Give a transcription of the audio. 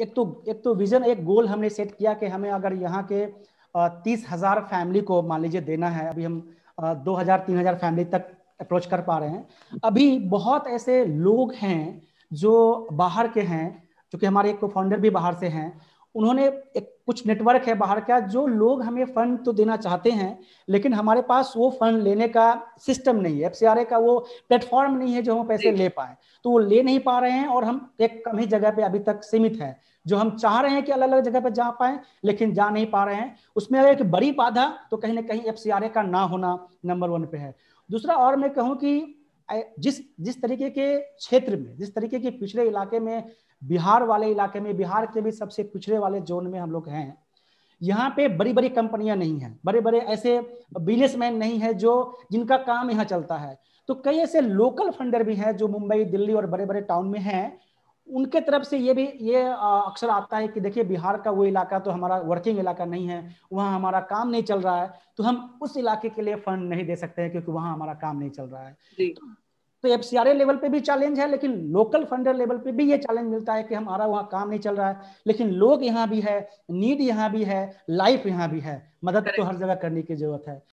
एक तो एक तो विजन एक गोल हमने सेट किया कि हमें अगर यहाँ के तीस हजार फैमिली को मान लीजिए देना है अभी हम दो हजार तीन हजार फैमिली तक अप्रोच कर पा रहे हैं अभी बहुत ऐसे लोग हैं जो बाहर के हैं क्योंकि हमारे एक को फाउंडर भी बाहर से हैं उन्होंने एक कुछ नेटवर्क है बाहर का जो लोग हमें फंड तो देना चाहते हैं लेकिन हमारे पास वो फंड लेने का सिस्टम नहीं है एफ का वो प्लेटफॉर्म नहीं है जो हम पैसे ले पाए तो वो ले नहीं पा रहे हैं और हम एक कम ही जगह पे अभी तक सीमित है जो हम चाह रहे हैं कि अलग अलग जगह पर जा पाए लेकिन जा नहीं पा रहे हैं उसमें अगर एक बड़ी बाधा तो कहीं ना कहीं एफ का ना होना नंबर वन पे है दूसरा और मैं कहूँ कि जिस जिस तरीके के क्षेत्र में जिस तरीके के पिछड़े इलाके में बिहार वाले इलाके में बिहार के भी सबसे पिछड़े वाले जोन में हम लोग हैं यहाँ पे बड़ी बड़ी कंपनियां नहीं है बड़े बड़े ऐसे बिजनेसमैन नहीं है जो जिनका काम यहाँ चलता है तो कई ऐसे लोकल फंडर भी हैं जो मुंबई दिल्ली और बड़े बड़े टाउन में हैं उनके तरफ से ये भी ये अक्सर आता है कि देखिए बिहार का वो इलाका तो हमारा वर्किंग इलाका नहीं है वहाँ हमारा काम नहीं चल रहा है तो हम उस इलाके के लिए फंड नहीं दे सकते हैं क्योंकि वहाँ हमारा काम नहीं चल रहा है तो, तो एफ लेवल पे भी चैलेंज है लेकिन लोकल फंडर लेवल पे भी ये चैलेंज मिलता है कि हमारा वहाँ काम नहीं चल रहा है लेकिन लोग यहाँ भी है नीड यहाँ भी है लाइफ यहाँ भी है मदद तो हर जगह करने की जरूरत है